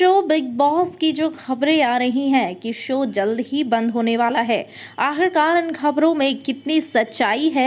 show तो big boss की जो खबरें आ रही हैं कि शो जल्द ही बंद होने वाला है आखिरकार इन खबरों में कितनी सच्चाई है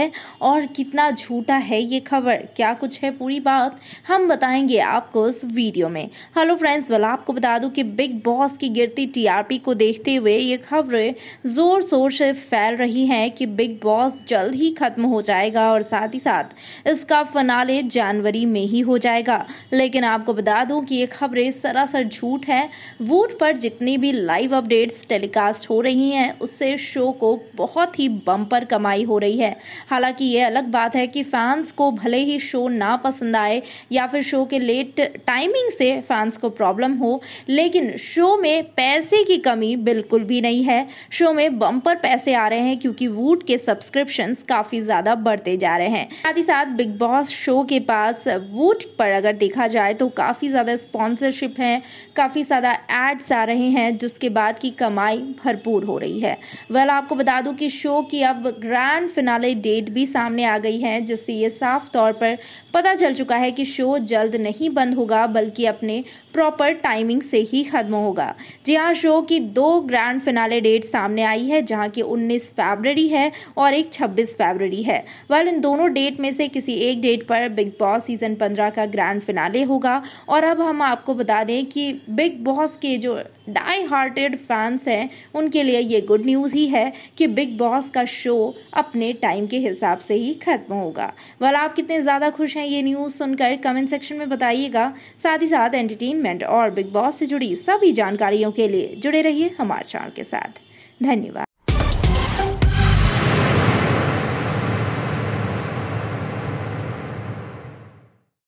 और कितना झूठा है ये खबर क्या कुछ है पूरी बात हम बताएंगे आपको इस वीडियो में हेलो फ्रेंड्स वाला आपको बता दूं कि बिग बॉस की गिरती टीआरपी को देखते हुए ये खबरें जोर शोर से फैल रही हैं कि बिग बॉस जल्द ही खत्म हो जाएगा और साथ ही साथ इसका फनाले जनवरी में ही हो जाएगा लेकिन आपको बता दूँ कि ये खबरें सरासर छूट है वूट पर जितनी भी लाइव अपडेट्स टेलीकास्ट हो रही हैं उससे शो को बहुत ही बम्पर कमाई हो रही है हालांकि ये अलग बात है कि फैंस को भले ही शो ना पसंद आए या फिर शो के लेट टाइमिंग से फैंस को प्रॉब्लम हो लेकिन शो में पैसे की कमी बिल्कुल भी नहीं है शो में बम्पर पैसे आ रहे हैं क्योंकि वूट के सब्सक्रिप्शन काफ़ी ज़्यादा बढ़ते जा रहे हैं साथ ही साथ बिग बॉस शो के पास वूट पर अगर देखा जाए तो काफ़ी ज़्यादा स्पॉन्सरशिप है काफ़ी ज़्यादा एड्स आ रहे हैं जिसके बाद की कमाई भरपूर हो रही है वेल आपको बता दूं कि शो की अब ग्रैंड फिनाले डेट भी सामने आ गई है जिससे ये साफ तौर पर पता चल चुका है कि शो जल्द नहीं बंद होगा बल्कि अपने प्रॉपर टाइमिंग से ही खत्म होगा जी हाँ शो की दो ग्रैंड फिनाले डेट सामने आई है जहाँ की उन्नीस फेबररी है और एक छब्बीस फेबररी है वेल इन दोनों डेट में से किसी एक डेट पर बिग बॉस सीजन पंद्रह का ग्रैंड फिनाले होगा और अब हम आपको बता दें कि बिग बॉस के जो डाई हार्टेड फैंस हैं उनके लिए ये गुड न्यूज़ ही है कि बिग बॉस का शो अपने टाइम के हिसाब से ही ख़त्म होगा वाला आप कितने ज़्यादा खुश हैं ये न्यूज़ सुनकर कमेंट सेक्शन में बताइएगा साथ ही साथ एंटरटेनमेंट और बिग बॉस से जुड़ी सभी जानकारियों के लिए जुड़े रहिए हमारे चैनल के साथ धन्यवाद